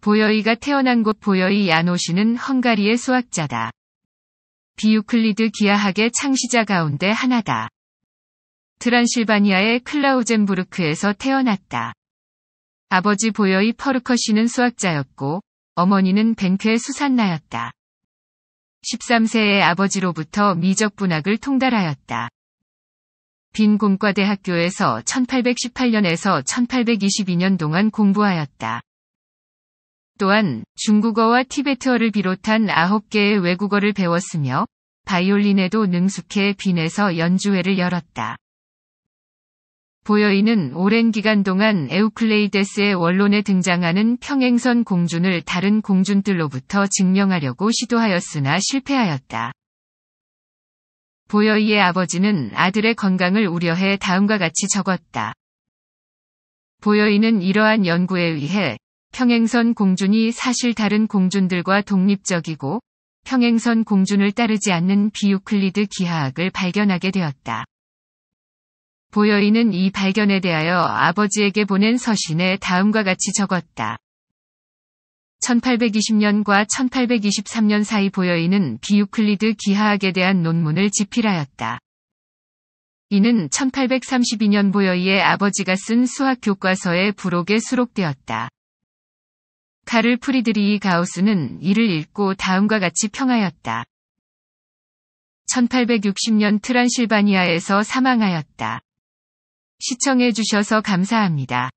보여이가 태어난 곳 보여이 야노시는 헝가리의 수학자다. 비유클리드 기하학의 창시자 가운데 하나다. 트란실바니아의 클라우젠부르크에서 태어났다. 아버지 보여이 퍼르커 씨는 수학자였고 어머니는 벤크의 수산나였다. 13세의 아버지로부터 미적분학을 통달하였다. 빈 공과대학교에서 1818년에서 1822년 동안 공부하였다. 또한 중국어와 티베트어를 비롯한 9개의 외국어를 배웠으며 바이올린에도 능숙해 빈에서 연주회를 열었다. 보여이는 오랜 기간 동안 에우클레이데스의 원론에 등장하는 평행선 공준을 다른 공준들로부터 증명하려고 시도하였으나 실패하였다. 보여이의 아버지는 아들의 건강을 우려해 다음과 같이 적었다. 보여이는 이러한 연구에 의해 평행선 공준이 사실 다른 공준들과 독립적이고 평행선 공준을 따르지 않는 비유클리드 기하학을 발견하게 되었다. 보여이는 이 발견에 대하여 아버지에게 보낸 서신에 다음과 같이 적었다. 1820년과 1823년 사이 보여이는 비유클리드 기하학에 대한 논문을 집필하였다. 이는 1832년 보여이의 아버지가 쓴 수학 교과서의 부록에 수록되었다. 카를 프리드리히 가우스는 이를 읽고 다음과 같이 평하였다. 1860년 트란실바니아에서 사망하였다. 시청해 주셔서 감사합니다.